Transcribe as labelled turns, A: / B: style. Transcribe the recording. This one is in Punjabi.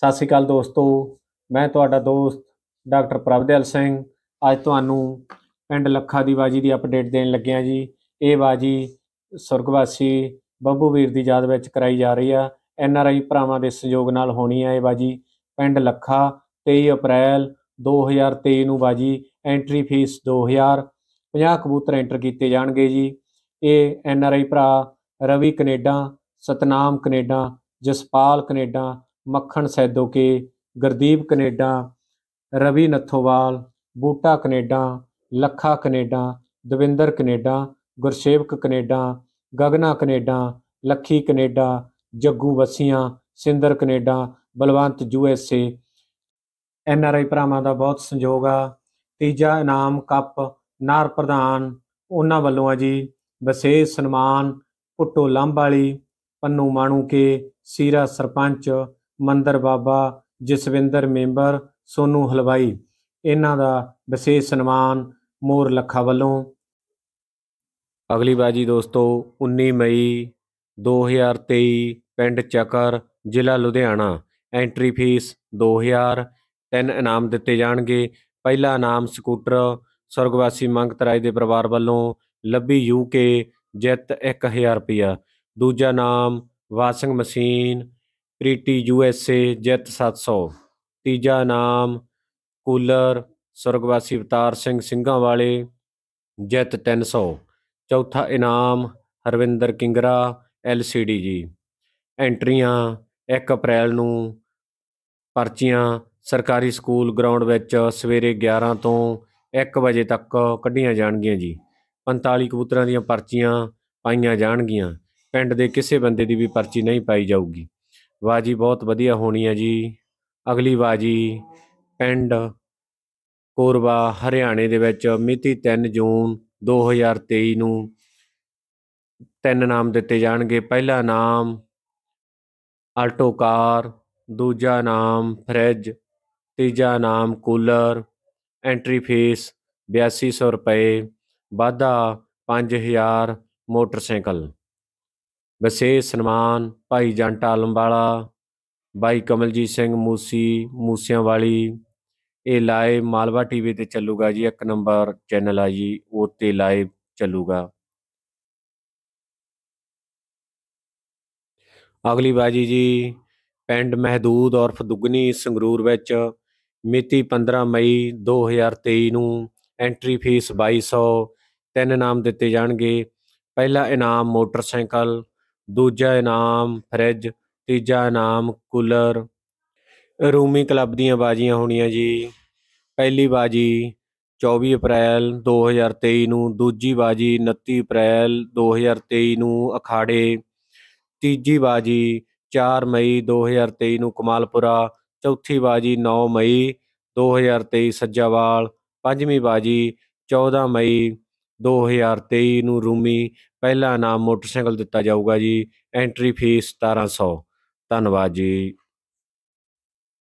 A: ਸਤਿ ਸ਼੍ਰੀ ਅਕਾਲ ਦੋਸਤੋ ਮੈਂ ਤੁਹਾਡਾ ਦੋਸਤ ਡਾਕਟਰ ਪ੍ਰਭਦੇਵ ਸਿੰਘ ਅੱਜ ਤੁਹਾਨੂੰ ਪਿੰਡ ਲੱਖਾ ਦੀ ਬਾਜੀ ਦੀ ਅਪਡੇਟ ਦੇਣ ਲੱਗਿਆ ਜੀ ਇਹ ਬਾਜੀ ਸੁਰਗਵਾਸੀ ਬੱਬੂ ਵੀਰ ਦੀ ਯਾਦ ਵਿੱਚ ਕਰਾਈ ਜਾ ਰਹੀ ਆ ਐਨ ਆਰ ਆਈ ਭਰਾਵਾਂ ਦੇ ਸਹਿਯੋਗ ਨਾਲ ਹੋਣੀ ਆ ਇਹ ਬਾਜੀ ਪਿੰਡ ਲੱਖਾ 23 ਅਪ੍ਰੈਲ 2023 ਨੂੰ ਬਾਜੀ ਐਂਟਰੀ ਫੀਸ 2000 50 ਕਬੂਤਰ ਐਂਟਰ ਕੀਤੇ ਜਾਣਗੇ ਜੀ ਇਹ ਐਨ ਆਰ ਆਈ ਭਰਾ Ravi Canada Satnam Canada Jaspal Canada Makhan Saidoke Gurdeep Canada Ravi Nathowal Buta Canada Lakha Canada Davinder Canada Gursewak Canada Gagna Canada Lakhi Canada Jaggu ਵਸੀਆਂ Sinder Canada Balwant U S A N R I ਭਰਾਵਾਂ ਦਾ ਬਹੁਤ ਸੰਜੋਗ ਆ ਤੀਜਾ ਇਨਾਮ ਕੱਪ ਨਾਰ ਪ੍ਰਧਾਨ ਉਹਨਾਂ ਵੱਲੋਂ ਆ ਜੀ ਵਿਸ਼ੇਸ਼ ਸਨਮਾਨ ਪੁੱਟੋ ਲੰਬ ਵਾਲੀ ਪੰਨੂ ਮਾਣੂ ਕੇ ਸੀਰਾ ਸਰਪੰਚ ਮੰਦਰ ਬਾਬਾ ਜਸਵਿੰਦਰ ਮੈਂਬਰ ਸੋਨੂ ਹਲਵਾਈ ਇਹਨਾਂ ਦਾ ਵਿਸ਼ੇਸ਼ ਸਨਮਾਨ ਮੋਰ ਲੱਖਾ ਵੱਲੋਂ ਅਗਲੀ ਬਾਜੀ ਦੋਸਤੋ 19 ਮਈ 2023 ਪਿੰਡ ਚੱਕਰ ਜ਼ਿਲ੍ਹਾ ਲੁਧਿਆਣਾ ਐਂਟਰੀ ਫੀਸ 2000 ਤਿੰਨ ਇਨਾਮ ਦਿੱਤੇ ਜਾਣਗੇ ਪਹਿਲਾ ਇਨਾਮ ਸਕੂਟਰ ਸਰਗਵਾਸੀ ਮੰਗਤ ਰਾਏ ਦੇ ਪਰਿਵਾਰ ਵੱਲੋਂ ਲੱਭੀ ਯੂਕੇ ਜਿੱਤ 1000 ਰੁਪਿਆ ਦੂਜਾ ਨਾਮ ਵਾਸ਼ਿੰਗ ਮਸ਼ੀਨ ਪ੍ਰੀਟੀ ਯੂਐਸਏ ਜਿੱਤ 700 ਤੀਜਾ ਨਾਮ ਕੂਲਰ ਸੁਰਗਵਾਸੀ ਅਵਤਾਰ ਸਿੰਘ ਸਿੰਘਾਂ ਵਾਲੇ ਜਿੱਤ 300 ਚੌਥਾ ਇਨਾਮ ਹਰਵਿੰਦਰ ਕਿੰਗਰਾ ਐਲਸੀਡੀ ਜੀ ਐਂਟਰੀਆਂ 1 ਅਪ੍ਰੈਲ ਨੂੰ ਪਰਚੀਆਂ ਸਰਕਾਰੀ ਸਕੂਲ ਗਰਾਊਂਡ ਵਿੱਚ ਸਵੇਰੇ 11 ਤੋਂ 1 ਵਜੇ ਤੱਕ ਕੱਢੀਆਂ ਜਾਣਗੀਆਂ ਜੀ 45 ਕਬੂਤਰਾਂ ਦੀਆਂ ਪਰਚੀਆਂ ਪਾਈਆਂ ਜਾਣਗੀਆਂ ਪਿੰਡ ਦੇ ਕਿਸੇ ਬੰਦੇ ਦੀ ਵੀ ਪਰਚੀ ਨਹੀਂ ਪਾਈ ਜਾਊਗੀ ਬਾਜੀ ਬਹੁਤ ਵਧੀਆ ਹੋਣੀ ਹੈ ਜੀ ਅਗਲੀ ਬਾਜੀ ਪਿੰਡ ਕੋਰਬਾ ਹਰਿਆਣੇ ਦੇ ਵਿੱਚ ਮਿਤੀ 3 ਜੂਨ 2023 ਨੂੰ ਤਿੰਨ ਨਾਮ ਦਿੱਤੇ ਜਾਣਗੇ ਪਹਿਲਾ ਨਾਮ ਆਲਟੋ ਕਾਰ ਦੂਜਾ ਨਾਮ ਫ੍ਰਿਜ ਤੀਜਾ ਨਾਮ ਕੂਲਰ ਐਂਟਰੀ ਫੀਸ 8200 ਰੁਪਏ ਵਾਧਾ 5000 ਮੋਟਰਸਾਈਕਲ ਵਿਸ਼ੇਸ਼ ਸਨਮਾਨ ਭਾਈ ਜੰਟਾ ਆਲਮਵਾਲਾ ਬਾਈ ਕਮਲਜੀਤ ਸਿੰਘ ਮੂਸੀ ਮੂਸਿਆਂ ਵਾਲੀ ਇਹ ਲਾਈਵ ਮਾਲਵਾ ਟੀਵੀ ਤੇ ਚੱਲੂਗਾ ਜੀ ਇੱਕ ਨੰਬਰ ਚੈਨਲ ਆ ਜੀ ਉਹ ਤੇ ਲਾਈਵ ਚੱਲੂਗਾ ਅਗਲੀ ਬਾਜੀ ਜੀ ਪਿੰਡ ਮਹਦੂਦ ਔਰਫ ਦੁਗਨੀ ਸੰਗਰੂਰ ਵਿੱਚ ਮਿਤੀ 15 ਮਈ 2023 ਨੂੰ ਐਂਟਰੀ ਫੀਸ 2200 ਤਿੰਨ ਨਾਮ ਦਿੱਤੇ ਜਾਣਗੇ ਪਹਿਲਾ ਇਨਾਮ ਮੋਟਰਸਾਈਕਲ ਦੂਜਾ ਇਨਾਮ ਫ੍ਰਿਜ ਤੀਜਾ ਇਨਾਮ ਕੂਲਰ ਰੂਮੀ ਕਲੱਬ ਦੀਆਂ ਬਾਜ਼ੀਆਂ ਹੋਣੀਆਂ ਜੀ ਪਹਿਲੀ ਬਾਜ਼ੀ 24 ਅਪ੍ਰੈਲ 2023 ਨੂੰ ਦੂਜੀ ਬਾਜ਼ੀ 29 ਅਪ੍ਰੈਲ 2023 ਨੂੰ ਅਖਾੜੇ ਤੀਜੀ ਬਾਜ਼ੀ 4 ਮਈ 2023 ਨੂੰ ਕਮਾਲਪੁਰਾ ਚੌਥੀ ਬਾਜ਼ੀ 9 ਮਈ 2023 ਸੱਜਾਵਾਲ ਪੰਜਵੀਂ ਬਾਜ਼ੀ 14 ਮਈ 2023 ਨੂੰ ਰੂਮੀ ਪਹਿਲਾ ਇਨਾਮ ਮੋਟਰਸਾਈਕਲ ਦਿੱਤਾ ਜਾਊਗਾ ਜੀ ਐਂਟਰੀ ਫੀਸ 1700 ਧੰਨਵਾਦ ਜੀ